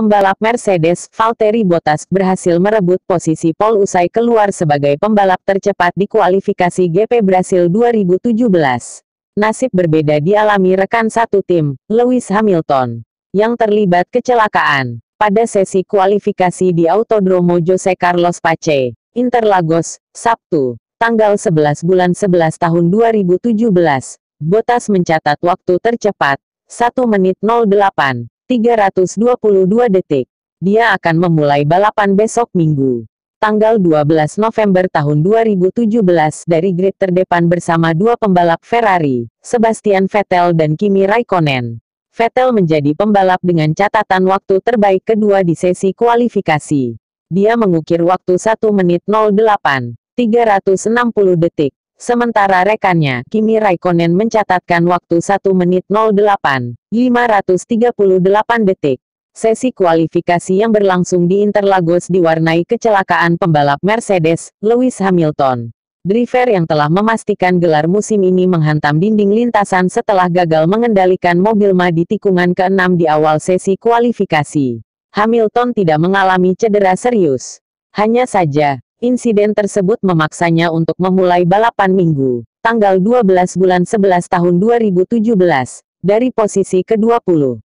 pembalap Mercedes, Valtteri Bottas, berhasil merebut posisi pole usai keluar sebagai pembalap tercepat di kualifikasi GP Brasil 2017. Nasib berbeda dialami rekan satu tim, Lewis Hamilton, yang terlibat kecelakaan pada sesi kualifikasi di Autodromo Jose Carlos Pace, Interlagos, Sabtu, tanggal 11 bulan 11 tahun 2017. Bottas mencatat waktu tercepat, 1 menit 08, 322 detik. Dia akan memulai balapan besok Minggu. Tanggal 12 November tahun 2017 dari grid terdepan bersama dua pembalap Ferrari, Sebastian Vettel dan Kimi Raikkonen. Vettel menjadi pembalap dengan catatan waktu terbaik kedua di sesi kualifikasi. Dia mengukir waktu 1 menit 08, 360 detik. Sementara rekannya, Kimi Raikkonen mencatatkan waktu 1 menit 0,8538 detik. Sesi kualifikasi yang berlangsung di Interlagos diwarnai kecelakaan pembalap Mercedes, Lewis Hamilton. Driver yang telah memastikan gelar musim ini menghantam dinding lintasan setelah gagal mengendalikan mobil Ma di tikungan ke-6 di awal sesi kualifikasi. Hamilton tidak mengalami cedera serius. Hanya saja, Insiden tersebut memaksanya untuk memulai balapan minggu, tanggal 12 bulan 11 tahun 2017, dari posisi ke-20.